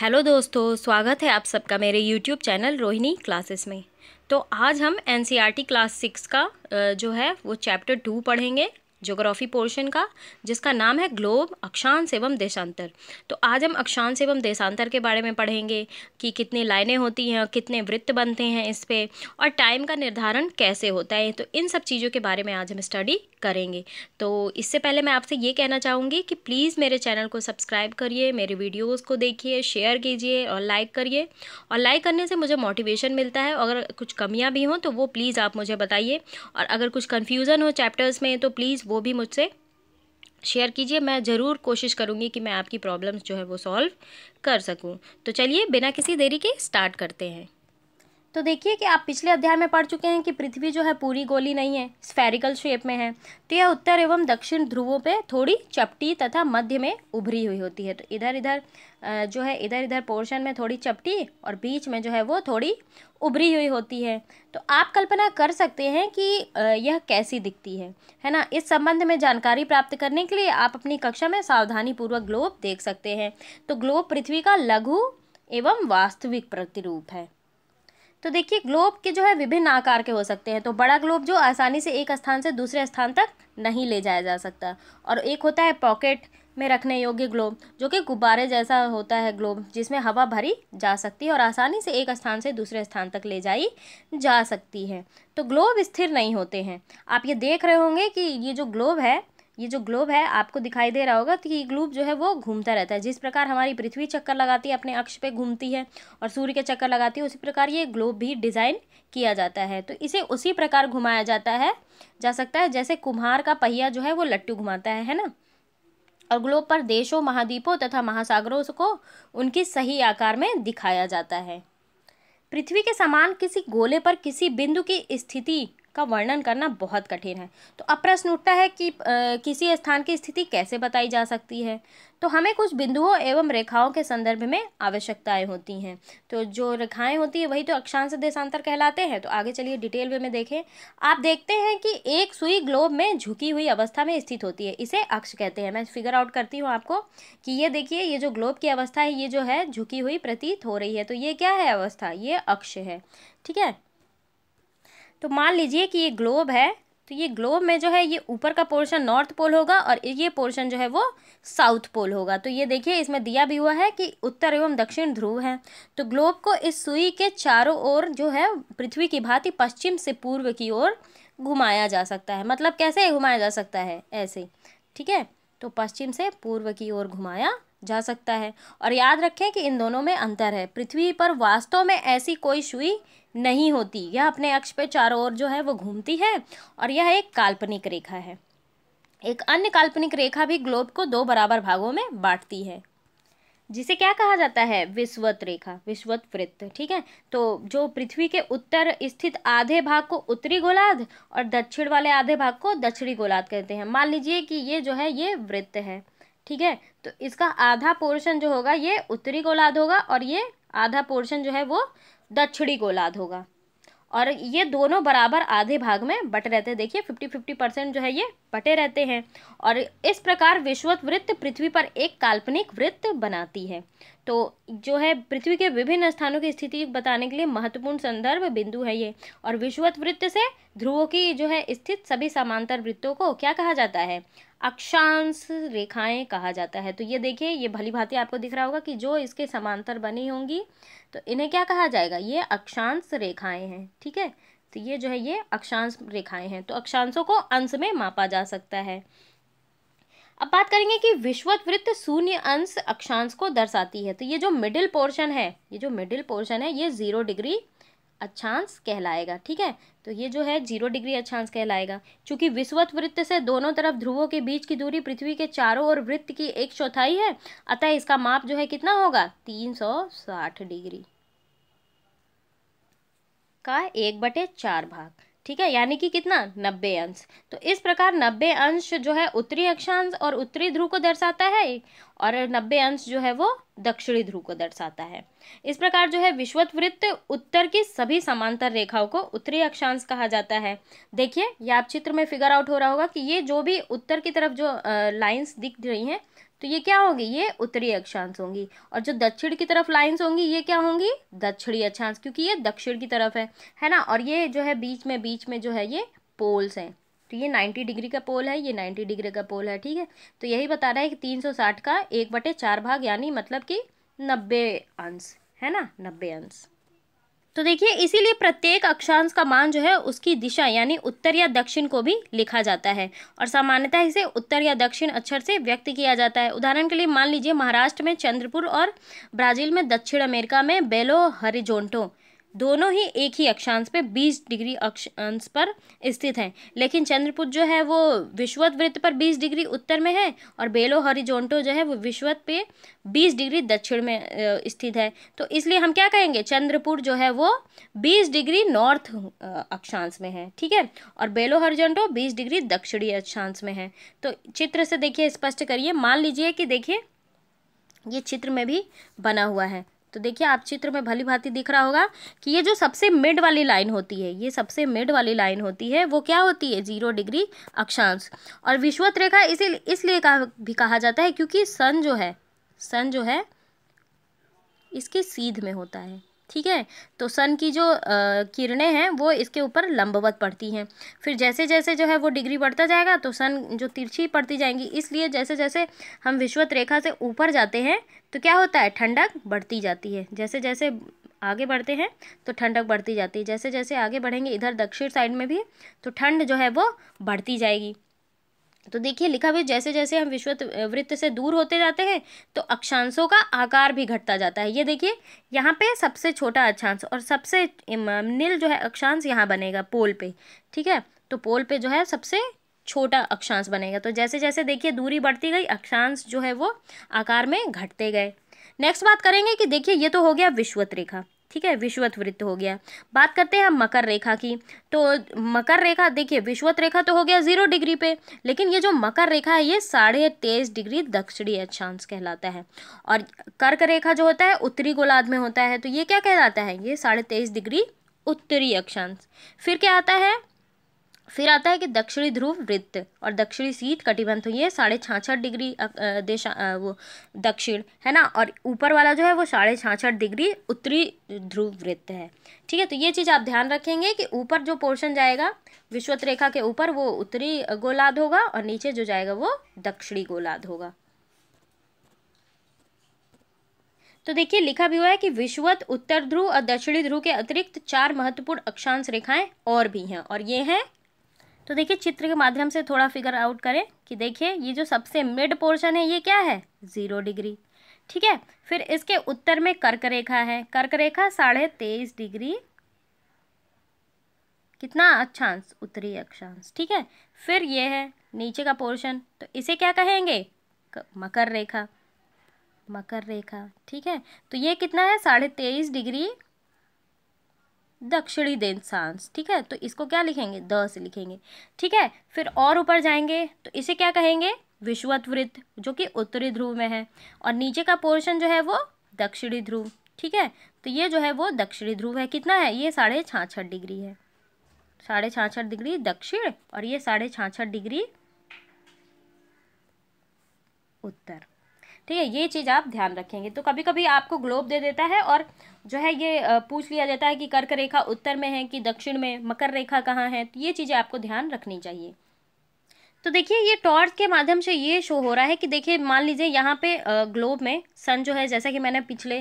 hello दोस्तों स्वागत है आप सबका मेरे यूट्यूब चैनल रोहिणी क्लासेस में तो आज हम एन e क्लास सिक्स का जो है वो चैप्टर टू पढ़ेंगे जोग्राफ़ी पोर्शन का जिसका नाम है ग्लोब अक्षांश एवं देशांतर तो आज हम अक्षांश एवं देशांतर के बारे में पढ़ेंगे कि कितनी लाइनें होती हैं कितने वृत्त बनते हैं इस पर और टाइम का निर्धारण कैसे होता है तो इन सब चीज़ों के बारे में आज हम स्टडी करेंगे तो इससे पहले मैं आपसे ये कहना चाहूँगी कि प्लीज़ मेरे चैनल को सब्सक्राइब करिए मेरे वीडियोज़ को देखिए शेयर कीजिए और लाइक करिए और लाइक करने से मुझे मोटिवेशन मिलता है अगर कुछ कमियाँ भी हों तो वो प्लीज़ आप मुझे बताइए और अगर कुछ कन्फ्यूज़न हो चैप्टर्स में तो प्लीज़ वो वो भी मुझसे शेयर कीजिए मैं ज़रूर कोशिश करूँगी कि मैं आपकी प्रॉब्लम्स जो है वो सॉल्व कर सकूँ तो चलिए बिना किसी देरी के स्टार्ट करते हैं तो देखिए कि आप पिछले अध्याय में पढ़ चुके हैं कि पृथ्वी जो है पूरी गोली नहीं है स्फेरिकल शेप में है तो यह उत्तर एवं दक्षिण ध्रुवों पे थोड़ी चपटी तथा मध्य में उभरी हुई होती है तो इधर इधर जो है इधर इधर पोर्शन में थोड़ी चपटी और बीच में जो है वो थोड़ी उभरी हुई होती है तो आप कल्पना कर सकते हैं कि यह कैसी दिखती है है ना इस संबंध में जानकारी प्राप्त करने के लिए आप अपनी कक्षा में सावधानी पूर्वक ग्लोब देख सकते हैं तो ग्लोब पृथ्वी का लघु एवं वास्तविक प्रतिरूप है तो देखिए ग्लोब के जो है विभिन्न आकार के हो सकते हैं तो बड़ा ग्लोब जो आसानी से एक स्थान से दूसरे स्थान तक नहीं ले जाया जा सकता और एक होता है पॉकेट में रखने योग्य ग्लोब जो कि गुब्बारे जैसा होता है ग्लोब जिसमें हवा भरी जा सकती है और आसानी से एक स्थान से दूसरे स्थान तक ले जाई जा सकती है तो ग्लोब स्थिर नहीं होते हैं आप ये देख रहे होंगे कि ये जो ग्लोब है ये जो ग्लोब है आपको दिखाई दे रहा होगा तो ये ग्लोब जो है वो घूमता रहता है जिस प्रकार हमारी पृथ्वी चक्कर लगाती है अपने अक्ष पे घूमती है और सूर्य के चक्कर लगाती है उसी प्रकार ये ग्लोब भी डिज़ाइन किया जाता है तो इसे उसी प्रकार घुमाया जाता है जा सकता है जैसे कुम्हार का पहिया जो है वो लट्टू घुमाता है है ना और ग्लोब पर देशों महाद्वीपों तथा महासागरों को उनकी सही आकार में दिखाया जाता है पृथ्वी के समान किसी गोले पर किसी बिंदु की स्थिति का वर्णन करना बहुत कठिन है तो अब प्रश्न उठता है कि आ, किसी स्थान की स्थिति कैसे बताई जा सकती है तो हमें कुछ बिंदुओं एवं रेखाओं के संदर्भ में आवश्यकताएं होती हैं तो जो रेखाएं होती है वही तो अक्षांश देशांतर कहलाते हैं तो आगे चलिए डिटेल में देखें आप देखते हैं कि एक सुई ग्लोब में झुकी हुई अवस्था में स्थित होती है इसे अक्ष कहते हैं मैं फिगर आउट करती हूँ आपको कि ये देखिए ये जो ग्लोब की अवस्था है ये जो है झुकी हुई प्रतीत हो रही है तो ये क्या है अवस्था ये अक्ष है ठीक है तो मान लीजिए कि ये ग्लोब है तो ये ग्लोब में जो है ये ऊपर का पोर्शन नॉर्थ पोल होगा और ये पोर्शन जो है वो साउथ पोल होगा तो ये देखिए इसमें दिया भी हुआ है कि उत्तर एवं दक्षिण ध्रुव हैं तो ग्लोब को इस सुई के चारों ओर जो है पृथ्वी की भांति पश्चिम से पूर्व की ओर घुमाया जा सकता है मतलब कैसे घुमाया जा सकता है ऐसे ठीक है तो पश्चिम से पूर्व की ओर घुमाया जा सकता है और याद रखें कि इन दोनों में अंतर है पृथ्वी पर वास्तव में ऐसी कोई सुई नहीं होती यह अपने अक्ष पर चारों ओर जो है वो घूमती है और यह एक काल्पनिक रेखा है एक अन्य काल्पनिक रेखा भी ग्लोब को दो बराबर भागों में बांटती है जिसे क्या कहा जाता है विश्वत रेखा विश्वत वृत्त ठीक है तो जो पृथ्वी के उत्तर स्थित आधे भाग को उत्तरी गोलार्ध और दक्षिण वाले आधे भाग को दक्षिणी गोलार्ध कहते हैं मान लीजिए कि ये जो है ये वृत्त है ठीक है तो इसका आधा पोर्शन जो होगा ये उत्तरी गोलाध होगा और ये आधा पोर्शन जो है वो दक्षिणी गोलाध होगा और ये दोनों बराबर आधे भाग में बटे रहते हैं देखिए फिफ्टी फिफ्टी परसेंट जो है ये बटे रहते हैं और इस प्रकार विश्वत वृत्त पृथ्वी पर एक काल्पनिक वृत्त बनाती है तो जो है पृथ्वी के विभिन्न स्थानों की स्थिति बताने के लिए महत्वपूर्ण संदर्भ बिंदु है ये और विश्वत वृत्त से ध्रुवों की जो है स्थित सभी समांतर वृत्तों को क्या कहा जाता है अक्षांश रेखाएं कहा जाता है तो ये देखिए ये भली भांति आपको दिख रहा होगा कि जो इसके समांतर बनी होंगी तो इन्हें क्या कहा जाएगा ये अक्षांश रेखाएं हैं ठीक है तो ये जो है ये अक्षांश रेखाएं हैं तो अक्षांशों को अंश में मापा जा सकता है अब बात करेंगे कि विश्वत वृत्त शून्य अंश अक्षांश को दर्शाती है तो ये जो मिडिल पोर्शन है ये जो मिडिल पोर्शन है ये जीरो डिग्री अच्छांश कहलाएगा ठीक है तो ये जो है जीरो डिग्री अच्छांश कहलाएगा चूंकि विश्वत वृत्त से दोनों तरफ ध्रुवों के बीच की दूरी पृथ्वी के चारों ओर वृत्त की एक चौथाई है अतः इसका माप जो है कितना होगा तीन सौ साठ डिग्री का एक बटे चार भाग ठीक है यानी कि कितना नब्बे अंश तो इस प्रकार नब्बे अंश जो है उत्तरी अक्षांश और उत्तरी ध्रुव को दर्शाता है और नब्बे अंश जो है वो दक्षिणी ध्रुव को दर्शाता है इस प्रकार जो है विश्वत वृत्त उत्तर की सभी समांतर रेखाओं को उत्तरी अक्षांश कहा जाता है देखिए यह आप चित्र में फिगर आउट हो रहा होगा कि ये जो भी उत्तर की तरफ जो लाइन्स दिख रही हैं तो ये क्या होगी ये उत्तरी अक्षांश होंगी और जो दक्षिण की तरफ लाइंस होंगी ये क्या होंगी दक्षिणी अक्षांश क्योंकि ये दक्षिण की तरफ है है ना और ये जो है बीच में बीच में जो है ये पोल्स हैं तो ये नाइन्टी डिग्री का पोल है ये नाइन्टी डिग्री का पोल है ठीक है तो यही बता रहा है कि तीन का एक बटे चार भाग यानी मतलब कि नब्बे अंश है ना नब्बे अंश तो देखिए इसीलिए प्रत्येक अक्षांश का मान जो है उसकी दिशा यानी उत्तर या दक्षिण को भी लिखा जाता है और सामान्यतः इसे उत्तर या दक्षिण अक्षर से व्यक्त किया जाता है उदाहरण के लिए मान लीजिए महाराष्ट्र में चंद्रपुर और ब्राज़ील में दक्षिण अमेरिका में बेलो हरिजोंटो दोनों ही एक ही अक्षांश पे 20 डिग्री अक्षांश पर स्थित हैं लेकिन चंद्रपुट जो है वो विश्वत वृत्त पर 20 डिग्री उत्तर में है और बेलो हॉरिजोंटो जो है वो विश्वत पे 20 डिग्री दक्षिण में स्थित है तो इसलिए हम क्या कहेंगे चंद्रपुर जो है वो 20 डिग्री नॉर्थ अक्षांश में है ठीक है और बेलो हॉरिजोंटो बीस डिग्री दक्षिणी अक्षांश में है तो चित्र से देखिए स्पष्ट करिए मान लीजिए कि देखिए ये चित्र में भी बना हुआ है तो देखिए आप चित्र में भली भांति दिख रहा होगा कि ये जो सबसे मिड वाली लाइन होती है ये सबसे मिड वाली लाइन होती है वो क्या होती है जीरो डिग्री अक्षांश और विश्वत रेखा इसी इसलिए कहा भी कहा जाता है क्योंकि सन जो है सन जो है इसके सीध में होता है ठीक है तो सन की जो किरणें हैं वो इसके ऊपर लंबवत पड़ती हैं फिर जैसे जैसे जो है वो डिग्री बढ़ता जाएगा तो सन जो तिरछी पड़ती जाएंगी इसलिए जैसे जैसे हम विश्वत रेखा से ऊपर जाते हैं तो क्या होता है ठंडक बढ़ती जाती है जैसे जैसे आगे बढ़ते हैं तो ठंडक बढ़ती जाती है जैसे जैसे आगे बढ़ेंगे इधर दक्षिण साइड में भी तो ठंड जो है वो बढ़ती जाएगी तो देखिए लिखा हुआ जैसे जैसे हम विश्व वृत्त से दूर होते जाते हैं तो अक्षांशों का आकार भी घटता जाता है ये देखिए यहाँ पे सबसे छोटा अक्षांश और सबसे निल जो है अक्षांश यहाँ बनेगा पोल पे ठीक है तो पोल पे जो है सबसे छोटा अक्षांश बनेगा तो जैसे जैसे देखिए दूरी बढ़ती गई अक्षांश जो है वो आकार में घटते गए नेक्स्ट बात करेंगे कि देखिए ये तो हो गया विश्वत रेखा ठीक है विश्वत वृत्त हो गया बात करते हैं हम मकर रेखा की तो मकर रेखा देखिए विश्वत रेखा तो हो गया जीरो डिग्री पे लेकिन ये जो मकर रेखा है ये साढ़े तेईस डिग्री दक्षिणी अक्षांश कहलाता है और कर्क रेखा जो होता है उत्तरी गोलार्ध में होता है तो ये क्या कहलाता है ये साढ़े तेईस डिग्री उत्तरी अक्षांश फिर क्या आता है फिर आता है कि दक्षिणी ध्रुव वृत्त और दक्षिणी शीत कटिबंध तो ये साढ़े छाछठ डिग्री देश वो दक्षिण है ना और ऊपर वाला जो है वो साढ़े छाछठ डिग्री उत्तरी ध्रुव वृत्त है ठीक है तो ये चीज़ आप ध्यान रखेंगे कि ऊपर जो पोर्शन जाएगा विश्वत रेखा के ऊपर वो उत्तरी गोलाद होगा और नीचे जो जाएगा वो दक्षिणी गोलाद होगा तो देखिए लिखा भी हुआ है कि विश्वत उत्तर ध्रुव और दक्षिणी ध्रुव के अतिरिक्त चार महत्वपूर्ण अक्षांश रेखाएं और भी हैं और ये हैं तो देखिए चित्र के माध्यम से थोड़ा फिगर आउट करें कि देखिए ये जो सबसे मिड पोर्शन है ये क्या है ज़ीरो डिग्री ठीक है फिर इसके उत्तर में कर्क रेखा है कर्क रेखा साढ़े तेईस डिग्री कितना अक्षांश उत्तरी अक्षांश ठीक है फिर ये है नीचे का पोर्शन तो इसे क्या कहेंगे मकर रेखा मकर रेखा ठीक है तो ये कितना है साढ़े तेईस डिग्री दक्षिणी दिशांश ठीक है तो इसको क्या लिखेंगे द से लिखेंगे ठीक है फिर और ऊपर जाएंगे तो इसे क्या कहेंगे विश्वत वृत्त जो कि उत्तरी ध्रुव में है और नीचे का पोर्शन जो है वो दक्षिणी ध्रुव ठीक है तो ये जो है वो दक्षिणी ध्रुव है कितना है ये साढ़े छाछठ डिग्री है साढ़े छाछठ डिग्री दक्षिण और ये साढ़े छाछठ डिग्री उत्तर ठीक है ये चीज़ आप ध्यान रखेंगे तो कभी कभी आपको ग्लोब दे देता है और जो है ये पूछ लिया जाता है कि कर्क रेखा उत्तर में है कि दक्षिण में मकर रेखा कहाँ है तो ये चीज़ें आपको ध्यान रखनी चाहिए तो देखिए ये टॉर्च के माध्यम से ये शो हो रहा है कि देखिए मान लीजिए यहाँ पे ग्लोब में सन जो है जैसा कि मैंने पिछले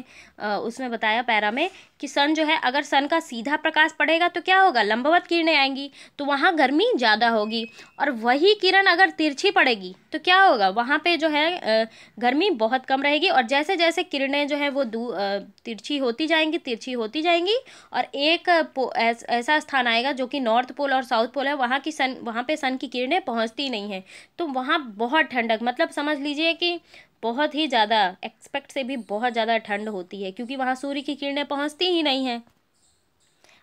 उसमें बताया पैरा में कि सन जो है अगर सन का सीधा प्रकाश पड़ेगा तो क्या होगा लंबवत किरणें आएंगी तो वहाँ गर्मी ज़्यादा होगी और वही किरण अगर तिरछी पड़ेगी तो क्या होगा वहाँ पर जो है गर्मी बहुत कम रहेगी और जैसे जैसे किरणें जो है वो दू तिरछी होती जाएंगी तिरछी होती जाएंगी और एक ऐसा स्थान आएगा जो कि नॉर्थ पोल और साउथ पोल है वहाँ की सन वहाँ पर सन की किरणें पहुँचती नहीं है तो वहाँ बहुत ठंडक मतलब समझ लीजिए कि बहुत ही ज़्यादा एक्सपेक्ट से भी बहुत ज़्यादा ठंड होती है क्योंकि वहाँ सूर्य की किरणें पहुँचती ही नहीं हैं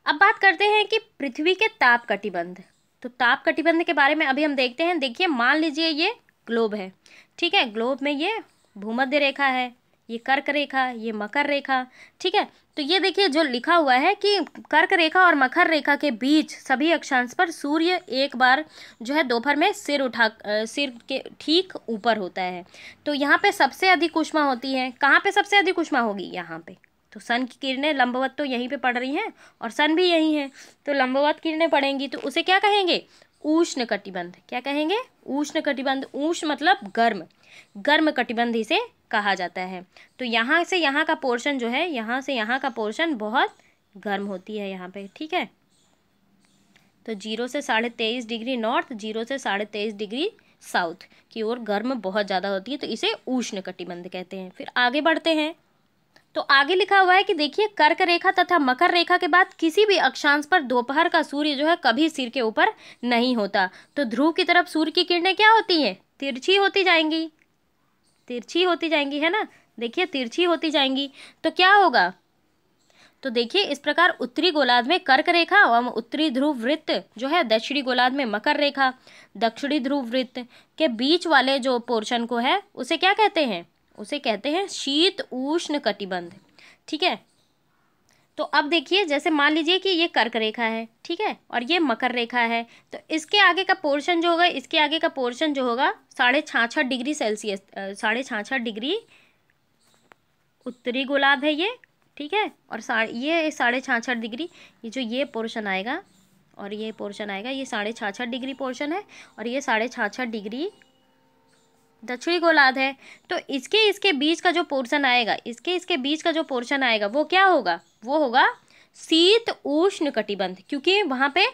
अब बात करते हैं कि पृथ्वी के ताप कटिबंध तो ताप कटिबंध के बारे में अभी हम देखते हैं देखिए मान लीजिए ये ग्लोब है ठीक है ग्लोब में ये भूमध्य रेखा है ये कर्क रेखा ये मकर रेखा ठीक है तो ये देखिए जो लिखा हुआ है कि कर्क रेखा और मकर रेखा के बीच सभी अक्षांश पर सूर्य एक बार जो है दोपहर में सिर उठा सिर के ठीक ऊपर होता है तो यहाँ पे सबसे अधिक उष्मा होती है कहाँ पे सबसे अधिक उष्मा होगी यहाँ पे तो सन की किरणें लंबवत तो यहीं पर पड़ रही हैं और सन भी यहीं है तो लंबवत किरणें पड़ेंगी तो उसे क्या कहेंगे ऊष्ण कटिबंध क्या कहेंगे ऊष्ण कटिबंध ऊष्ण मतलब गर्म गर्म कटिबंध इसे कहा जाता है तो यहाँ से यहाँ का पोर्शन जो है यहाँ से यहाँ का पोर्शन बहुत गर्म होती है यहाँ पे ठीक है तो जीरो से साढ़े तेईस डिग्री नॉर्थ जीरो से साढ़े तेईस डिग्री साउथ की ओर गर्म बहुत ज़्यादा होती है तो इसे उष्ण कटिबंध कहते हैं फिर आगे बढ़ते हैं तो आगे लिखा हुआ है कि देखिए कर्क रेखा तथा मकर रेखा के बाद किसी भी अक्षांश पर दोपहर का सूर्य जो है कभी सिर के ऊपर नहीं होता तो ध्रुव की तरफ सूर्य की किरणें क्या होती हैं तिरछी होती जाएंगी तिरछी होती जाएंगी है ना देखिए तिरछी होती जाएंगी तो क्या होगा तो देखिए इस प्रकार उत्तरी गोलार्ध में कर्क रेखा एवं उत्तरी ध्रुव वृत्त जो है दक्षिणी गोलार्ध में मकर रेखा दक्षिणी ध्रुव वृत्त के बीच वाले जो पोर्शन को है उसे क्या कहते हैं उसे कहते हैं शीत उष्ण कटिबंध ठीक है तो अब देखिए जैसे मान लीजिए कि ये कर्क रेखा है ठीक है और ये मकर रेखा है तो इसके आगे का पोर्शन जो होगा इसके आगे का पोर्शन जो होगा साढ़े छाछठ डिग्री सेल्सियस साढ़े छाछठ डिग्री उत्तरी गोलाब है ये ठीक है और सा ये साढ़े छाछठ डिग्री ये जो ये पोर्शन आएगा और ये पोर्शन आएगा ये साढ़े छाछठ डिग्री पोर्शन है और ये साढ़े छाछठ डिग्री दक्षिणी गोलार्ध है तो इसके इसके बीच का जो पोर्शन आएगा इसके इसके बीच का जो पोर्शन आएगा वो क्या होगा वो होगा शीत उष्ण कटिबंध क्योंकि वहाँ पे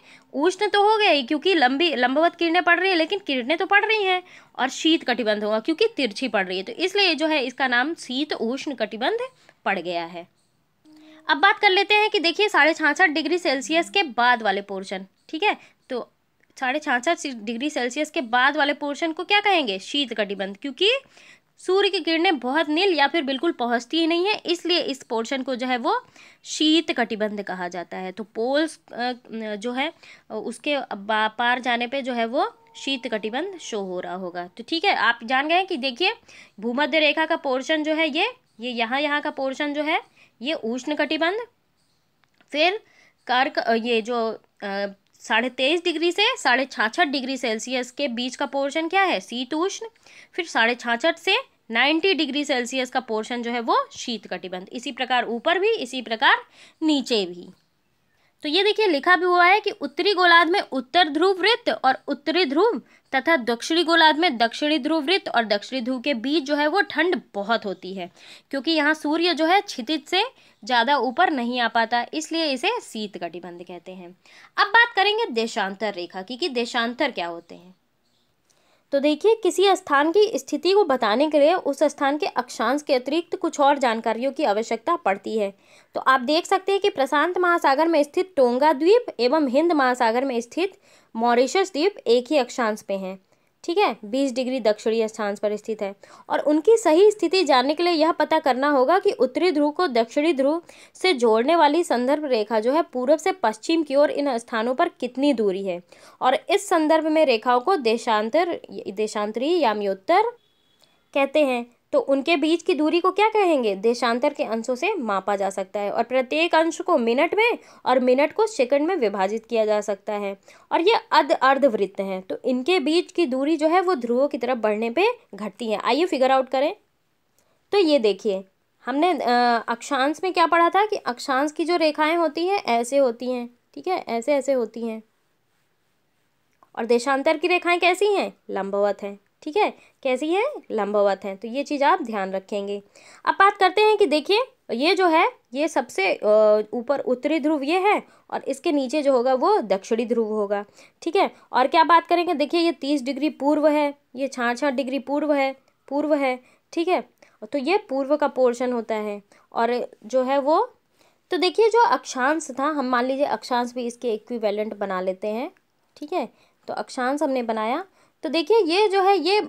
उष्ण तो हो गया ही क्योंकि लंबी लंबवत किरणें पड़ रही है लेकिन किरणें तो पड़ रही हैं और शीत कटिबंध होगा क्योंकि तिरछी पड़ रही है तो इसलिए जो है इसका नाम शीत उष्ण कटिबंध पड़ गया है अब बात कर लेते हैं कि देखिए साढ़े छाछठ डिग्री सेल्सियस के बाद वाले पोर्शन ठीक है साढ़े छाछठ डिग्री सेल्सियस के बाद वाले पोर्शन को क्या कहेंगे शीत कटिबंध क्योंकि सूर्य की किरणें बहुत नील या फिर बिल्कुल पहुंचती ही नहीं है इसलिए इस पोर्शन को जो है वो शीत कटिबंध कहा जाता है तो पोल्स जो है उसके पार जाने पे जो है वो शीत कटिबंध शो हो रहा होगा तो ठीक है आप जान गए कि देखिए भूमध्य रेखा का पोर्शन जो है ये ये यहाँ यहाँ का पोर्शन जो है ये उष्ण कटिबंध फिर कर्क ये जो साढ़े तेईस डिग्री से साढ़े छाछठ डिग्री सेल्सियस के बीच का पोर्शन क्या है शीत उष्ण फिर साढ़े छाछठ से नाइन्टी डिग्री सेल्सियस का पोर्शन जो है वो शीत कटिबंध इसी प्रकार ऊपर भी इसी प्रकार नीचे भी तो ये देखिए लिखा भी हुआ है कि उत्तरी गोलार्ध में उत्तर ध्रुव वृत्त और उत्तरी ध्रुव तथा दक्षिणी गोलार्ध में दक्षिणी ध्रुव वृत्त और दक्षिणी ध्रुव के बीच जो है वो ठंड बहुत होती है क्योंकि यहाँ सूर्य जो है क्षितिज से ज़्यादा ऊपर नहीं आ पाता इसलिए इसे शीत कटिबंध कहते हैं अब बात करेंगे देशांतर रेखा की कि देशांतर क्या होते हैं तो देखिए किसी स्थान की स्थिति को बताने के लिए उस स्थान के अक्षांश के अतिरिक्त कुछ और जानकारियों की आवश्यकता पड़ती है तो आप देख सकते हैं कि प्रशांत महासागर में स्थित टोंगा द्वीप एवं हिंद महासागर में स्थित मॉरिशस द्वीप एक ही अक्षांश पे हैं ठीक है बीस डिग्री दक्षिणी स्थान पर स्थित है और उनकी सही स्थिति जानने के लिए यह पता करना होगा कि उत्तरी ध्रुव को दक्षिणी ध्रुव से जोड़ने वाली संदर्भ रेखा जो है पूर्व से पश्चिम की ओर इन स्थानों पर कितनी दूरी है और इस संदर्भ में रेखाओं को देशांतर देशांतरी याम्योत्तर कहते हैं तो उनके बीच की दूरी को क्या कहेंगे देशांतर के अंशों से मापा जा सकता है और प्रत्येक अंश को मिनट में और मिनट को सेकंड में विभाजित किया जा सकता है और ये अध अर्धवृत्त हैं तो इनके बीच की दूरी जो है वो ध्रुवों की तरफ बढ़ने पे घटती है आइए फिगर आउट करें तो ये देखिए हमने अक्षांश में क्या पढ़ा था कि अक्षांश की जो रेखाएँ होती हैं ऐसे होती हैं ठीक है ऐसे ऐसे होती हैं और देशांतर की रेखाएँ कैसी हैं लंबवत हैं ठीक है कैसी है लंबवत हैं तो ये चीज़ आप ध्यान रखेंगे अब बात करते हैं कि देखिए ये जो है ये सबसे ऊपर उत्तरी ध्रुव ये है और इसके नीचे जो होगा वो दक्षिणी ध्रुव होगा ठीक है और क्या बात करेंगे देखिए ये तीस डिग्री पूर्व है ये छाछठ डिग्री पूर्व है पूर्व है ठीक है तो ये पूर्व का पोर्शन होता है और जो है वो तो देखिए जो अक्षांश था हम मान लीजिए अक्षांश भी इसके इक्विवेलेंट बना लेते हैं ठीक है तो अक्षांश हमने बनाया तो देखिए ये जो है ये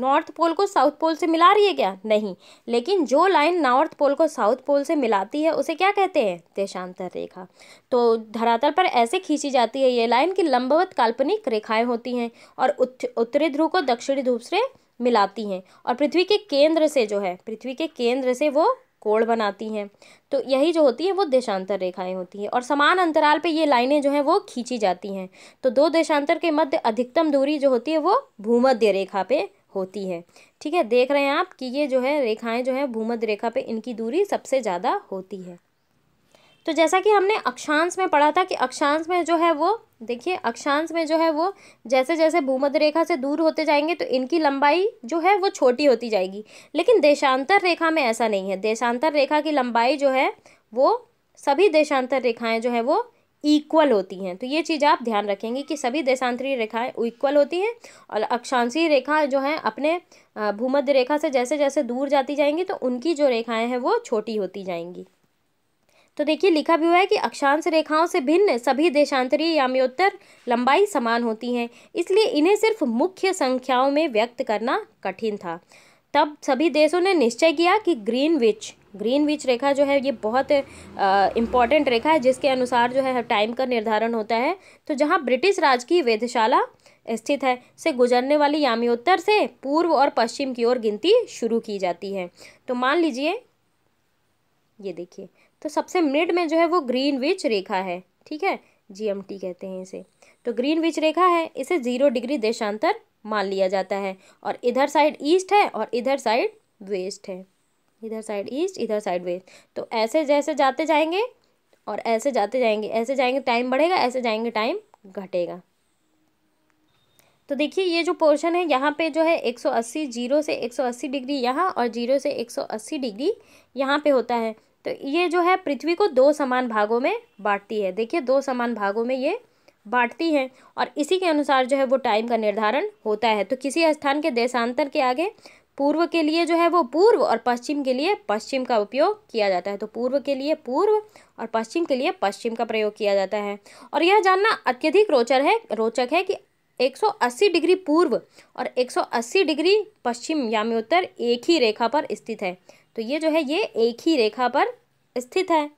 नॉर्थ पोल को साउथ पोल से मिला रही है क्या नहीं लेकिन जो लाइन नॉर्थ पोल को साउथ पोल से मिलाती है उसे क्या कहते हैं देशांतर रेखा तो धरातल पर ऐसे खींची जाती है ये लाइन की लंबवत काल्पनिक रेखाएं होती हैं और उत्तरी ध्रुव को दक्षिणी ध्रुव से मिलाती हैं और पृथ्वी के केंद्र से जो है पृथ्वी के केंद्र से वो कोण बनाती हैं तो यही जो होती है वो देशांतर रेखाएं होती हैं और समान अंतराल पे ये लाइनें जो हैं वो खींची जाती हैं तो दो देशांतर के मध्य अधिकतम दूरी जो होती है वो भूमध्य रेखा पे होती है ठीक है देख रहे हैं आप कि ये जो है रेखाएं जो है भूमध्य रेखा पे इनकी दूरी सबसे ज़्यादा होती है तो जैसा कि हमने अक्षांश में पढ़ा था कि अक्षांश में जो है वो देखिए अक्षांश में जो है वो जैसे जैसे भूमध्य रेखा से दूर होते जाएंगे तो इनकी लंबाई जो है वो छोटी होती जाएगी लेकिन देशांतर रेखा में ऐसा नहीं है देशांतर रेखा की लंबाई जो है वो सभी देशांतर रेखाएँ जो है वो इक्वल होती हैं तो ये चीज़ आप ध्यान रखेंगे कि सभी देशांतरीय रेखाएं इक्वल होती हैं और अक्षांशीय रेखा जो है अपने भूमध्य रेखा से जैसे जैसे दूर जाती जाएंगी तो उनकी जो रेखाएं हैं वो छोटी होती जाएंगी तो देखिए लिखा भी हुआ है कि अक्षांश रेखाओं से भिन्न सभी देशांतरीय याम्योत्तर लंबाई समान होती हैं इसलिए इन्हें सिर्फ मुख्य संख्याओं में व्यक्त करना कठिन था तब सभी देशों ने निश्चय किया कि ग्रीन विच ग्रीन विच रेखा जो है ये बहुत इम्पॉर्टेंट रेखा है जिसके अनुसार जो है टाइम का निर्धारण होता है तो जहाँ ब्रिटिश राज की वेधशाला स्थित है से गुजरने वाली याम्योत्तर से पूर्व और पश्चिम की ओर गिनती शुरू की जाती है तो मान लीजिए ये देखिए तो सबसे मिड में जो है वो ग्रीन विच रेखा है ठीक है जीएमटी कहते हैं इसे तो ग्रीन विच रेखा है इसे जीरो डिग्री देशांतर मान लिया जाता है और इधर साइड ईस्ट है और इधर साइड वेस्ट है इधर साइड ईस्ट इधर साइड वेस्ट तो ऐसे जैसे जाते जाएंगे और ऐसे जाते जाएंगे ऐसे जाएंगे टाइम बढ़ेगा ऐसे जाएंगे टाइम घटेगा तो देखिए ये जो पोर्शन है यहाँ पे जो है 180 जीरो से 180 डिग्री यहाँ और जीरो से 180 डिग्री यहाँ पे होता है तो ये जो है पृथ्वी को दो समान भागों में बांटती है देखिए दो समान भागों में ये बांटती हैं और इसी के अनुसार जो है वो टाइम का निर्धारण होता है तो किसी स्थान के देशांतर के आगे पूर्व के लिए जो है वो पूर्व और पश्चिम के लिए पश्चिम का उपयोग किया जाता है तो पूर्व के लिए पूर्व और पश्चिम के लिए पश्चिम का प्रयोग किया जाता है और यह जानना अत्यधिक रोचक है रोचक है कि 180 डिग्री पूर्व और 180 डिग्री पश्चिम याम्योत्तर एक ही रेखा पर स्थित है तो ये जो है ये एक ही रेखा पर स्थित है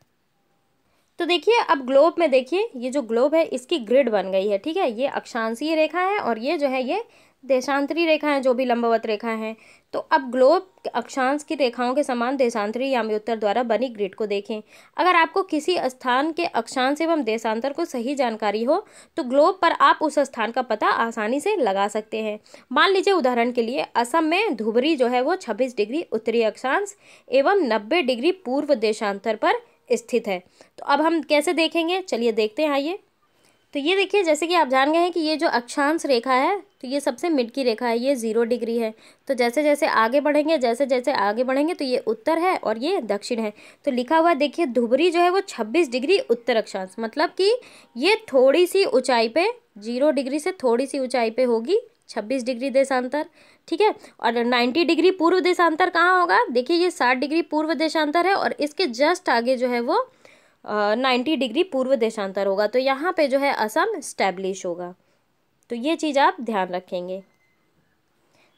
तो देखिए अब ग्लोब में देखिए ये जो ग्लोब है इसकी ग्रिड बन गई है ठीक है ये अक्षांशीय रेखा है और ये जो है ये देशांतरी रेखाएं जो भी लंबवत रेखाएं हैं तो अब ग्लोब अक्षांश की रेखाओं के समान देशांतरी याम्योत्तर द्वारा बनी ग्रिड को देखें अगर आपको किसी स्थान के अक्षांश एवं देशांतर को सही जानकारी हो तो ग्लोब पर आप उस स्थान का पता आसानी से लगा सकते हैं मान लीजिए उदाहरण के लिए असम में धुबरी जो है वो छब्बीस डिग्री उत्तरी अक्षांश एवं नब्बे डिग्री पूर्व देशांतर पर स्थित है तो अब हम कैसे देखेंगे चलिए देखते हैं आइए तो ये देखिए जैसे कि आप जान गए हैं कि ये जो अक्षांश रेखा है तो ये सबसे मिड की रेखा है ये ज़ीरो डिग्री है तो जैसे जैसे आगे बढ़ेंगे जैसे जैसे आगे बढ़ेंगे तो ये उत्तर है और ये दक्षिण है तो लिखा हुआ देखिए धुबरी जो है वो छब्बीस डिग्री उत्तर अक्षांश मतलब कि ये थोड़ी सी ऊंचाई पर जीरो डिग्री से थोड़ी सी ऊँचाई पर होगी छब्बीस डिग्री देशांतर ठीक है और नाइन्टी डिग्री पूर्व देशांतर कहाँ होगा देखिए ये साठ डिग्री पूर्व देशांतर है और इसके जस्ट आगे जो है वो नाइन्टी डिग्री पूर्व देशांतर होगा तो यहाँ पे जो है असम स्टैब्लिश होगा तो ये चीज़ आप ध्यान रखेंगे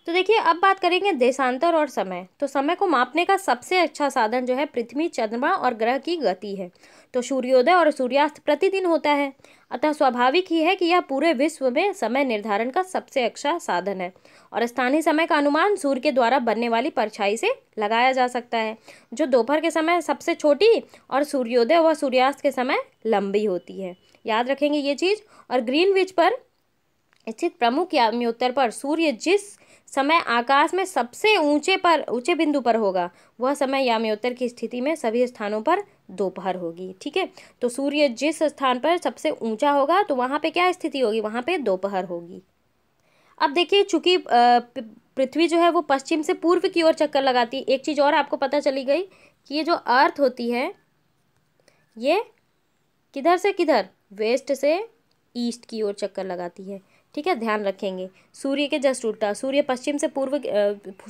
तो देखिए अब बात करेंगे देशांतर और समय तो समय को मापने का सबसे अच्छा साधन जो है पृथ्वी चंद्रमा और ग्रह की गति है तो सूर्योदय और सूर्यास्त प्रतिदिन होता है अतः स्वाभाविक ही है कि यह पूरे विश्व में समय निर्धारण का सबसे अच्छा साधन है और स्थानीय समय का अनुमान सूर्य के द्वारा बनने वाली परछाई से लगाया जा सकता है जो दोपहर के समय सबसे छोटी और सूर्योदय व सूर्यास्त के समय लंबी होती है याद रखेंगे ये चीज़ और ग्रीन पर स्थित प्रमुख याम्योत्तर पर सूर्य जिस समय आकाश में सबसे ऊंचे पर ऊंचे बिंदु पर होगा वह समय याम्योत्तर की स्थिति में सभी स्थानों पर दोपहर होगी ठीक है तो सूर्य जिस स्थान पर सबसे ऊंचा होगा तो वहाँ पे क्या स्थिति होगी वहाँ पे दोपहर होगी अब देखिए चूंकि पृथ्वी जो है वो पश्चिम से पूर्व की ओर चक्कर लगाती है एक चीज़ और आपको पता चली गई कि ये जो अर्थ होती है ये किधर से किधर वेस्ट से ईस्ट की ओर चक्कर लगाती है ठीक है ध्यान रखेंगे सूर्य के जस्ट उल्टा सूर्य पश्चिम से पूर्व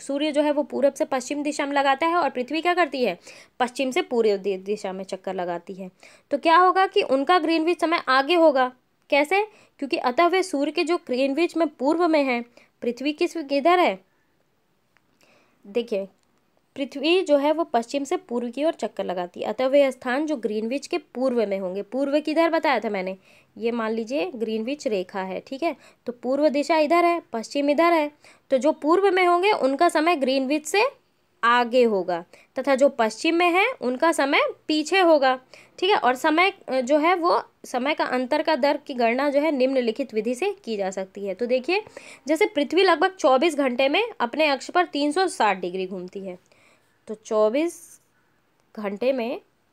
सूर्य जो है वो पूरब से पश्चिम दिशा में लगाता है और पृथ्वी क्या करती है पश्चिम से पूर्व दिशा में चक्कर लगाती है तो क्या होगा कि उनका ग्रीनविच समय आगे होगा कैसे क्योंकि अतः वे सूर्य के जो ग्रीनविच में पूर्व में है पृथ्वी किस किधर है देखिए पृथ्वी जो है वो पश्चिम से पूर्व की ओर चक्कर लगाती है अतः वे स्थान जो ग्रीनविच के पूर्व में होंगे पूर्व किधर बताया था मैंने ये मान लीजिए ग्रीनविच रेखा है ठीक है तो पूर्व दिशा इधर है पश्चिम इधर है तो जो पूर्व में होंगे उनका समय ग्रीनविच से आगे होगा तथा जो पश्चिम में है उनका समय पीछे होगा ठीक है और समय जो है वो समय का अंतर का दर की गणना जो है निम्नलिखित विधि से की जा सकती है तो देखिए जैसे पृथ्वी लगभग 24 घंटे में अपने अक्ष पर 360 डिग्री घूमती है तो चौबीस घंटे में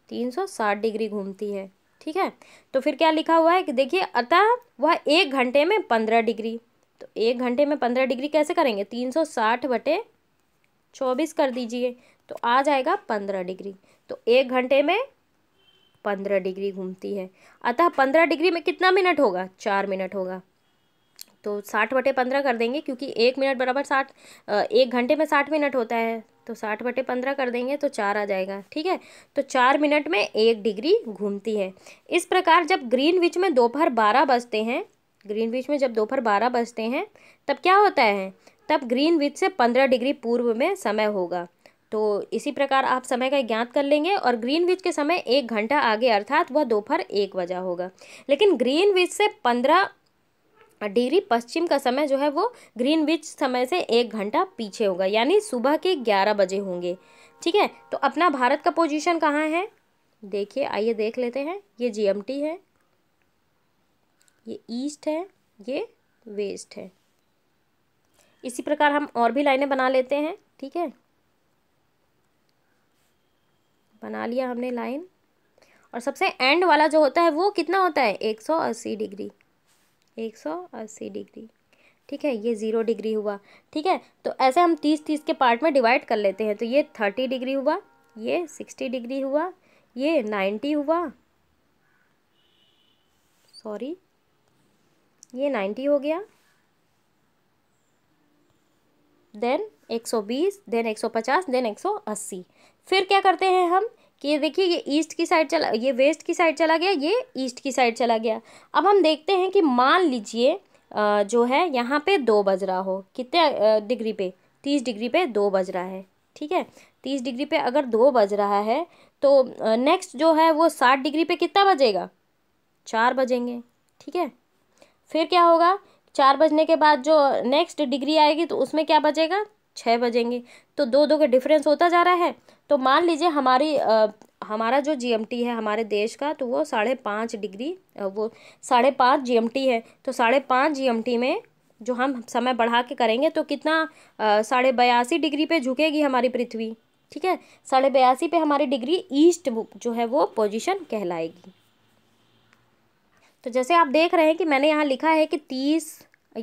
तीन सौ साठ डिग्री घूमती है ठीक है तो फिर क्या लिखा हुआ है कि देखिए अतः वह एक घंटे में पंद्रह डिग्री तो एक घंटे में पंद्रह डिग्री कैसे करेंगे तीन सौ साठ बटे चौबीस कर दीजिए तो आ जाएगा पंद्रह डिग्री तो एक घंटे में पंद्रह डिग्री घूमती है अतः पंद्रह डिग्री में कितना मिनट होगा चार मिनट होगा तो साठ बटे पंद्रह कर देंगे क्योंकि एक मिनट बराबर साठ एक घंटे में साठ मिनट होता है तो साठ बटे पंद्रह कर देंगे तो चार आ जाएगा ठीक है तो चार मिनट में एक डिग्री घूमती है इस प्रकार जब ग्रीन विच में दोपहर बारह बजते हैं ग्रीन विच में जब दोपहर बारह बजते हैं तब क्या होता है तब ग्रीन विच से पंद्रह डिग्री पूर्व में समय होगा तो इसी प्रकार आप समय का ज्ञात कर लेंगे और ग्रीन विच के समय एक घंटा आगे अर्थात वह दोपहर एक बजा होगा लेकिन ग्रीन विच से पंद्रह डिग्री पश्चिम का समय जो है वो ग्रीन विच समय से एक घंटा पीछे होगा यानी सुबह के ग्यारह बजे होंगे ठीक है तो अपना भारत का पोजीशन कहाँ है देखिए आइए देख लेते हैं ये जीएमटी है ये ईस्ट है ये वेस्ट है इसी प्रकार हम और भी लाइनें बना लेते हैं ठीक है बना लिया हमने लाइन और सबसे एंड वाला जो होता है वो कितना होता है एक सौ अस्सी डिग्री एक सौ अस्सी डिग्री ठीक है ये ज़ीरो डिग्री हुआ ठीक है तो ऐसे हम तीस तीस के पार्ट में डिवाइड कर लेते हैं तो ये थर्टी डिग्री हुआ ये सिक्सटी डिग्री हुआ ये नाइन्टी हुआ सॉरी ये नाइन्टी हो गया देन एक सौ बीस देन एक सौ पचास देन एक सौ अस्सी फिर क्या करते हैं हम कि ये देखिए ये ईस्ट की साइड चला ये वेस्ट की साइड चला गया ये ईस्ट की साइड चला गया अब हम देखते हैं कि मान लीजिए जो है यहाँ पे दो बज रहा हो कितने डिग्री पे तीस डिग्री पे दो बज रहा है ठीक है तीस डिग्री पे अगर दो बज रहा है तो नेक्स्ट जो है वो साठ डिग्री पे कितना बजेगा चार बजेंगे ठीक है फिर क्या होगा चार बजने के बाद जो नेक्स्ट डिग्री आएगी तो उसमें क्या बजेगा छः बजेंगे तो दो दो का डिफरेंस होता जा रहा है तो मान लीजिए हमारी आ, हमारा जो जीएमटी है हमारे देश का तो वो साढ़े पाँच डिग्री वो साढ़े पाँच जीएमटी है तो साढ़े पाँच जीएमटी में जो हम समय बढ़ा के करेंगे तो कितना साढ़े बयासी डिग्री पे झुकेगी हमारी पृथ्वी ठीक है साढ़े बयासी पे हमारी डिग्री ईस्ट जो है वो पोजिशन कहलाएगी तो जैसे आप देख रहे हैं कि मैंने यहाँ लिखा है कि तीस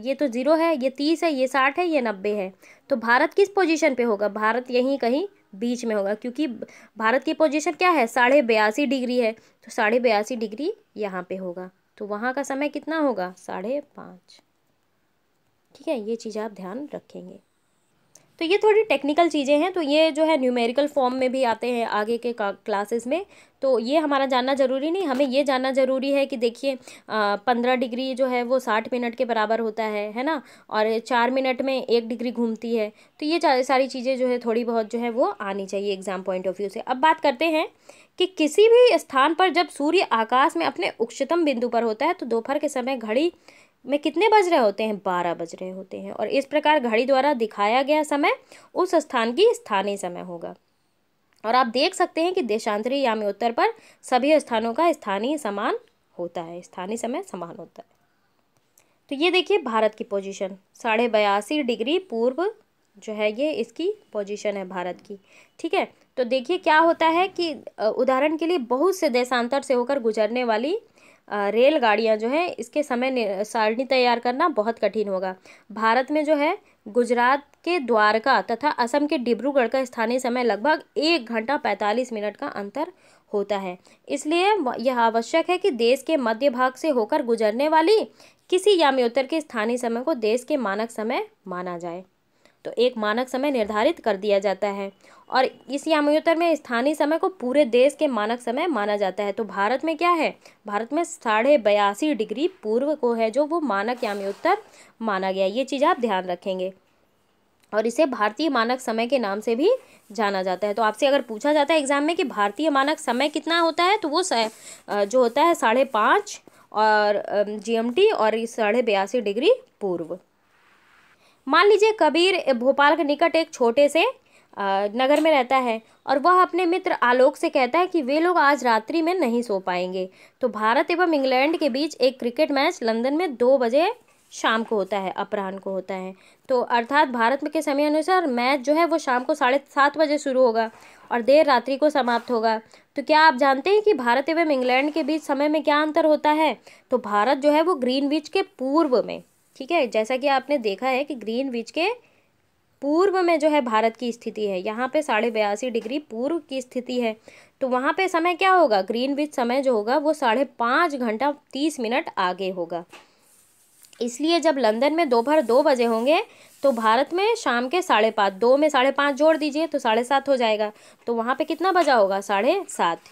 ये तो ज़ीरो है ये तीस है ये साठ है ये नब्बे है तो भारत किस पोजीशन पे होगा भारत यहीं कहीं बीच में होगा क्योंकि भारत की पोजीशन क्या है साढ़े बयासी डिग्री है तो साढ़े बयासी डिग्री यहाँ पे होगा तो वहाँ का समय कितना होगा साढ़े पाँच ठीक है ये चीज़ आप ध्यान रखेंगे तो ये थोड़ी टेक्निकल चीज़ें हैं तो ये जो है न्यूमेरिकल फॉर्म में भी आते हैं आगे के क्लासेस में तो ये हमारा जानना ज़रूरी नहीं हमें ये जानना ज़रूरी है कि देखिए पंद्रह डिग्री जो है वो साठ मिनट के बराबर होता है है ना और चार मिनट में एक डिग्री घूमती है तो ये सारी चीज़ें जो है थोड़ी बहुत जो है वो आनी चाहिए एग्ज़ाम पॉइंट ऑफ व्यू से अब बात करते हैं कि किसी भी स्थान पर जब सूर्य आकाश में अपने उच्चतम बिंदु पर होता है तो दोपहर के समय घड़ी में कितने बज रहे होते हैं बारह बज रहे होते हैं और इस प्रकार घड़ी द्वारा दिखाया गया समय उस स्थान की स्थानीय समय होगा और आप देख सकते हैं कि देशांतरी याम्योत्तर पर सभी स्थानों का स्थानीय समान होता है स्थानीय समय समान होता है तो ये देखिए भारत की पोजीशन साढ़े बयासी डिग्री पूर्व जो है ये इसकी पोजीशन है भारत की ठीक है तो देखिए क्या होता है कि उदाहरण के लिए बहुत से देशांतर से होकर गुजरने वाली रेलगाड़ियाँ जो हैं इसके समय सारणी तैयार करना बहुत कठिन होगा भारत में जो है गुजरात के द्वारका तथा असम के डिब्रूगढ़ का स्थानीय समय लगभग एक घंटा पैंतालीस मिनट का अंतर होता है इसलिए यह आवश्यक है कि देश के मध्य भाग से होकर गुजरने वाली किसी याम्योत्तर के स्थानीय समय को देश के मानक समय माना जाए तो एक मानक समय निर्धारित कर दिया जाता है और इस यामयोत्तर में स्थानीय समय को पूरे देश के मानक समय माना जाता है तो भारत में क्या है भारत में साढ़े बयासी डिग्री पूर्व को है जो वो मानक यामयोत्तर माना गया ये चीज़ आप ध्यान रखेंगे और इसे भारतीय मानक समय के नाम से भी जाना जाता है तो आपसे अगर पूछा जाता है एग्जाम में कि भारतीय मानक समय कितना होता है तो वो जो होता है साढ़े पाँच और जी और साढ़े बयासी डिग्री पूर्व मान लीजिए कबीर भोपाल के निकट एक छोटे से नगर में रहता है और वह अपने मित्र आलोक से कहता है कि वे लोग आज रात्रि में नहीं सो पाएंगे तो भारत एवं इंग्लैंड के बीच एक क्रिकेट मैच लंदन में दो बजे शाम को होता है अपराह्न को होता है तो अर्थात भारत में के समय अनुसार मैच जो है वो शाम को साढ़े सात बजे शुरू होगा और देर रात्रि को समाप्त होगा तो क्या आप जानते हैं कि भारत एवं इंग्लैंड के बीच समय में क्या अंतर होता है तो भारत जो है वो ग्रीन बीच के पूर्व में ठीक है जैसा कि आपने देखा है कि ग्रीन विच के पूर्व में जो है भारत की स्थिति है यहाँ पे साढ़े बयासी डिग्री पूर्व की स्थिति है तो वहाँ पे समय क्या होगा ग्रीन विच समय जो होगा वो साढ़े पाँच घंटा तीस मिनट आगे होगा इसलिए जब लंदन में दोपहर दो बजे होंगे तो भारत में शाम के साढ़े पाँच दो में साढ़े पाँच जोड़ दीजिए तो साढ़े सात हो जाएगा तो वहाँ पे कितना बजा होगा साढ़े सात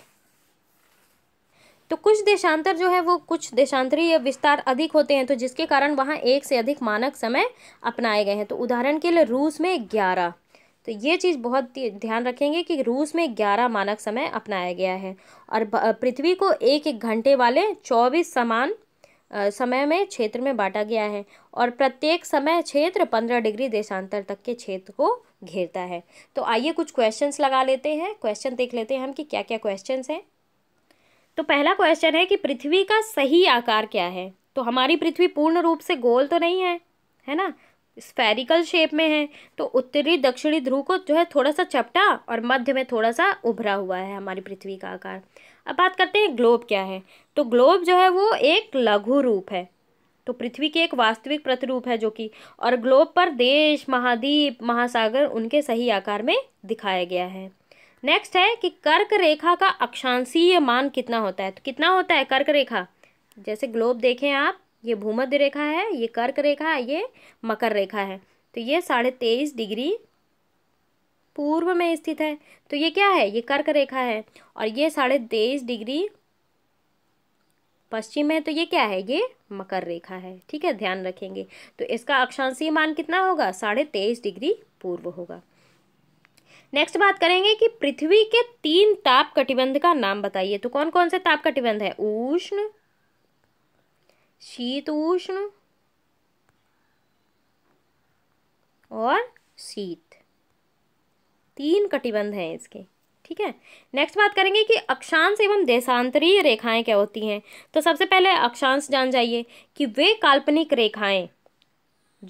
तो कुछ देशांतर जो है वो कुछ देशांतरीय विस्तार अधिक होते हैं तो जिसके कारण वहाँ एक से अधिक मानक समय अपनाए गए हैं तो उदाहरण के लिए रूस में ग्यारह तो ये चीज़ बहुत ध्यान रखेंगे कि रूस में ग्यारह मानक समय अपनाया गया है और पृथ्वी को एक एक घंटे वाले चौबीस समान समय में क्षेत्र में बांटा गया है और प्रत्येक समय क्षेत्र पंद्रह डिग्री देशांतर तक के क्षेत्र को घेरता है तो आइए कुछ क्वेश्चंस लगा लेते हैं क्वेश्चन देख लेते हैं हम कि क्या क्या क्वेश्चंस हैं तो पहला क्वेश्चन है कि पृथ्वी का सही आकार क्या है तो हमारी पृथ्वी पूर्ण रूप से गोल तो नहीं है है ना स्फेरिकल शेप में है तो उत्तरी दक्षिणी ध्रुव को जो है थोड़ा सा चपटा और मध्य में थोड़ा सा उभरा हुआ है हमारी पृथ्वी का आकार अब बात करते हैं ग्लोब क्या है तो ग्लोब जो है वो एक लघु रूप है तो पृथ्वी के एक वास्तविक प्रतिरूप है जो कि और ग्लोब पर देश महाद्वीप महासागर उनके सही आकार में दिखाया गया है नेक्स्ट है कि कर्क रेखा का अक्षांशीय मान कितना होता है तो कितना होता है कर्क रेखा जैसे ग्लोब देखें आप ये भूमध्य रेखा है ये कर्क रेखा है ये मकर रेखा है तो ये साढ़े तेईस डिग्री पूर्व में स्थित है तो ये क्या है ये कर्क रेखा है और ये साढ़े तेईस डिग्री पश्चिम है तो ये क्या है ये मकर रेखा है ठीक है ध्यान रखेंगे तो इसका अक्षांशीय मान कितना होगा साढ़े तेईस डिग्री पूर्व होगा नेक्स्ट बात करेंगे कि पृथ्वी के तीन ताप कटिबंध का नाम बताइए तो कौन कौन से ताप कटिबंध है उष्ण शीत उष्ण और शीत तीन कटिबंध हैं इसके ठीक है नेक्स्ट बात करेंगे कि अक्षांश एवं देशांतरीय रेखाएं क्या होती हैं तो सबसे पहले अक्षांश जान जाइए कि वे काल्पनिक रेखाएं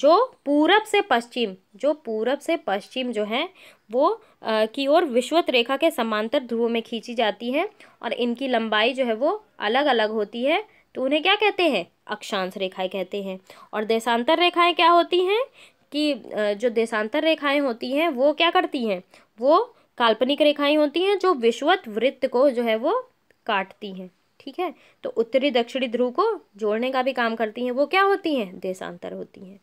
जो पूरब से पश्चिम जो पूरब से पश्चिम जो है वो आ, की ओर विश्वत रेखा के समांतर ध्रुव में खींची जाती है और इनकी लंबाई जो है वो अलग अलग होती है तो उन्हें क्या कहते हैं अक्षांश रेखाएं कहते हैं और देशांतर रेखाएं क्या होती हैं कि जो देशांतर रेखाएं होती हैं वो क्या करती हैं वो काल्पनिक रेखाएं होती हैं जो विश्वत वृत्त को जो है वो काटती हैं ठीक है तो उत्तरी दक्षिणी ध्रुव को जोड़ने का भी काम करती हैं वो क्या होती हैं देशांतर होती हैं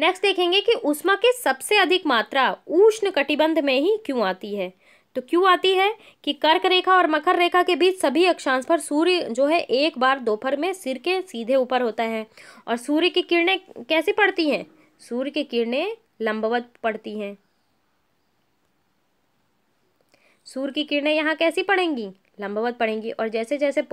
नेक्स्ट देखेंगे कि उष्मा की सबसे अधिक मात्रा उष्ण कटिबंध में ही क्यों आती है तो क्यों आती है कि कर्क रेखा और मकर रेखा के बीच सभी अक्षांश पर सूर्य जो है एक बार दोपहर में सिर के सीधे ऊपर होता है और सूर्य की किरणें कैसी पड़ती हैं सूर्य की किरणें लंबवत पड़ती हैं सूर्य की किरणें यहाँ कैसी पड़ेंगी लंबावत पढ़ेंगी और जैसे जैसे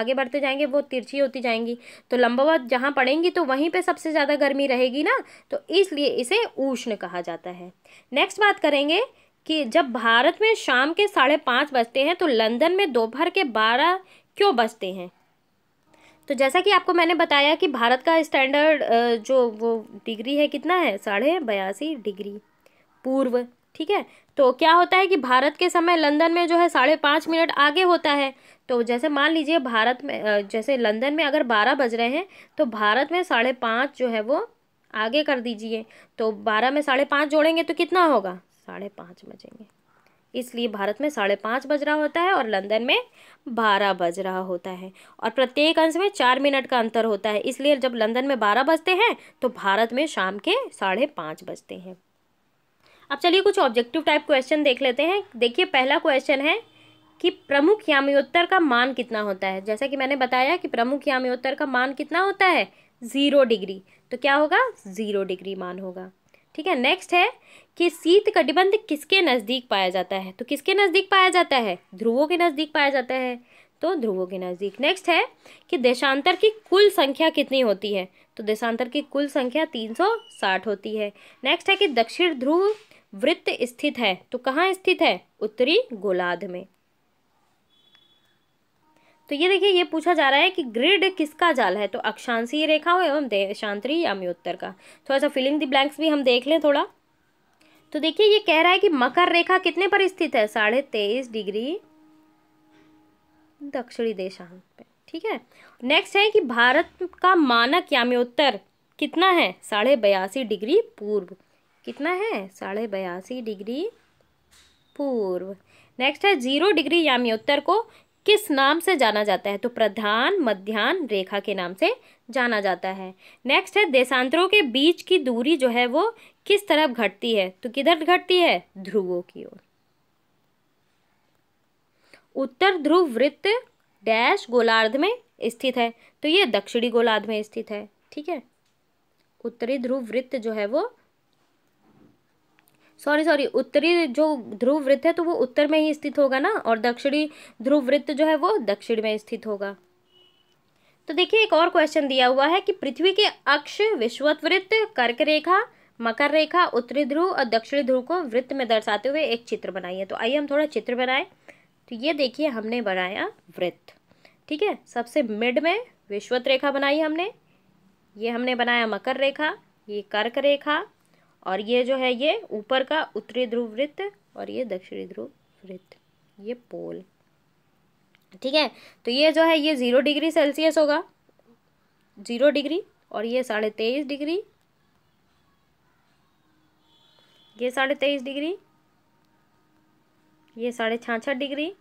आगे बढ़ते जाएंगे वो तिरछी होती जाएंगी तो लंबावत जहाँ पढ़ेंगी तो वहीं पे सबसे ज़्यादा गर्मी रहेगी ना तो इसलिए इसे उष्ण कहा जाता है नेक्स्ट बात करेंगे कि जब भारत में शाम के साढ़े पाँच बजते हैं तो लंदन में दोपहर के बारह क्यों बजते हैं तो जैसा कि आपको मैंने बताया कि भारत का स्टैंडर्ड जो वो डिग्री है कितना है साढ़े बयासी डिग्री पूर्व ठीक है तो क्या होता है कि भारत के समय लंदन में जो है साढ़े पाँच मिनट आगे होता है तो जैसे मान लीजिए भारत में जैसे लंदन में अगर बारह बज रहे हैं तो भारत में साढ़े पाँच जो है वो आगे कर दीजिए तो बारह में साढ़े पाँच जोड़ेंगे तो कितना होगा साढ़े पाँच बजेंगे इसलिए भारत में साढ़े पाँच बज रहा होता है और लंदन में बारह बज रहा होता है और प्रत्येक अंश में चार मिनट का अंतर होता है इसलिए जब लंदन में बारह बजते हैं तो भारत में शाम के साढ़े पाँच बजते हैं अब चलिए कुछ ऑब्जेक्टिव टाइप क्वेश्चन देख लेते हैं देखिए पहला क्वेश्चन है कि प्रमुख यामयोत्तर का मान कितना होता है जैसा कि मैंने बताया कि प्रमुख यामयोत्तर का मान कितना होता है ज़ीरो डिग्री तो क्या होगा ज़ीरो डिग्री मान होगा ठीक है नेक्स्ट है कि शीत कटिबंध किसके नज़दीक पाया जाता है तो किसके नज़दीक पाया जाता है ध्रुवों के नज़दीक पाया जाता है तो ध्रुवों के नज़दीक नेक्स्ट है कि देशांतर की कुल संख्या कितनी होती है तो देशांतर की कुल संख्या तीन सौ साठ होती है नेक्स्ट है कि दक्षिण ध्रुव वृत्त स्थित है तो कहाँ स्थित है उत्तरी गोलार्ध में तो ये देखिए ये पूछा जा रहा है कि ग्रिड किसका जाल है तो अक्षांशीय रेखा हो एवं देशांतरी या म्योत्तर का थोड़ा सा फिलिंग दी ब्लैंक्स भी हम देख लें थोड़ा तो देखिए ये कह रहा है कि मकर रेखा कितने पर स्थित है साढ़े तेईस डिग्री दक्षिणी देशांत पे ठीक है नेक्स्ट है कि भारत का मानक याम्योत्तर कितना है साढ़े बयासी डिग्री पूर्व कितना है साढ़े बयासी डिग्री पूर्व नेक्स्ट है जीरो डिग्री उत्तर को किस नाम से जाना जाता है तो प्रधान मध्यान्ह रेखा के नाम से जाना जाता है नेक्स्ट है देशांतरों के बीच की दूरी जो है वो किस तरफ घटती है तो किधर घटती है ध्रुवों की ओर उत्तर ध्रुव वृत्त डैश गोलार्ध में स्थित है तो ये दक्षिणी गोलार्ध में स्थित है ठीक है उत्तरी ध्रुव वृत्त जो है वो सॉरी सॉरी उत्तरी जो ध्रुव वृत्त है तो वो उत्तर में ही स्थित होगा ना और दक्षिणी ध्रुव वृत्त जो है वो दक्षिण में स्थित होगा तो देखिए एक और क्वेश्चन दिया हुआ है कि पृथ्वी के अक्ष विश्वत वृत्त कर्क रेखा मकर रेखा उत्तरी ध्रुव और दक्षिणी ध्रुव को वृत्त में दर्शाते हुए एक चित्र बनाइए तो आइए हम थोड़ा चित्र बनाए तो ये देखिए हमने बनाया वृत्त ठीक है सबसे मिड में विश्वत रेखा बनाई हमने ये हमने बनाया मकर रेखा ये कर्क रेखा और ये जो है ये ऊपर का उत्तरी ध्रुव वृत्त और ये दक्षिणी ध्रुव वृत्त ये पोल ठीक है तो ये जो है ये ज़ीरो डिग्री सेल्सियस होगा ज़ीरो डिग्री और ये साढ़े तेईस डिग्री ये साढ़े तेईस डिग्री ये साढ़े छाछठ डिग्री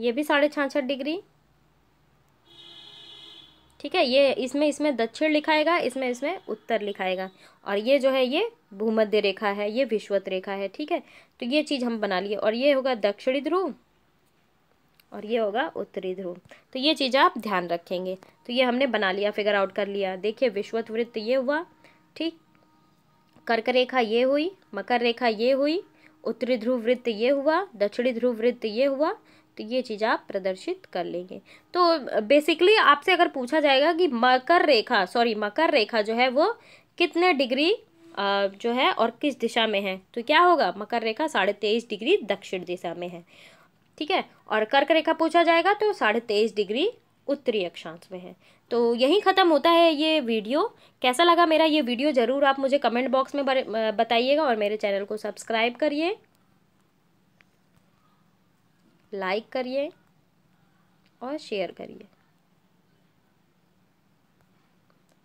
ये भी साढ़े छाछठ डिग्री ठीक है ये इसमें इसमें दक्षिण लिखाएगा इसमें इसमें उत्तर लिखाएगा और ये जो है ये भूमध्य रेखा है ये विश्वत रेखा है ठीक है तो ये चीज़ हम बना लिए और ये होगा दक्षिणी ध्रुव और ये होगा उत्तरी ध्रुव तो ये चीज़ आप ध्यान रखेंगे तो ये हमने बना लिया फिगर आउट कर लिया देखिए विश्वत वृत्त ये हुआ ठीक कर्क रेखा ये हुई मकर रेखा ये हुई उत्तरी ध्रुव वृत्त ये हुआ दक्षिणी ध्रुव वृत्त ये हुआ तो ये चीज़ आप प्रदर्शित कर लेंगे तो बेसिकली आपसे अगर पूछा जाएगा कि मकर रेखा सॉरी मकर रेखा जो है वो कितने डिग्री जो है और किस दिशा में है तो क्या होगा मकर रेखा साढ़े तेईस डिग्री दक्षिण दिशा में है ठीक है और कर्क रेखा पूछा जाएगा तो साढ़े तेईस डिग्री उत्तरी अक्षांश में है तो यहीं ख़त्म होता है ये वीडियो कैसा लगा मेरा ये वीडियो ज़रूर आप मुझे कमेंट बॉक्स में बताइएगा और मेरे चैनल को सब्सक्राइब करिए लाइक करिए और शेयर करिए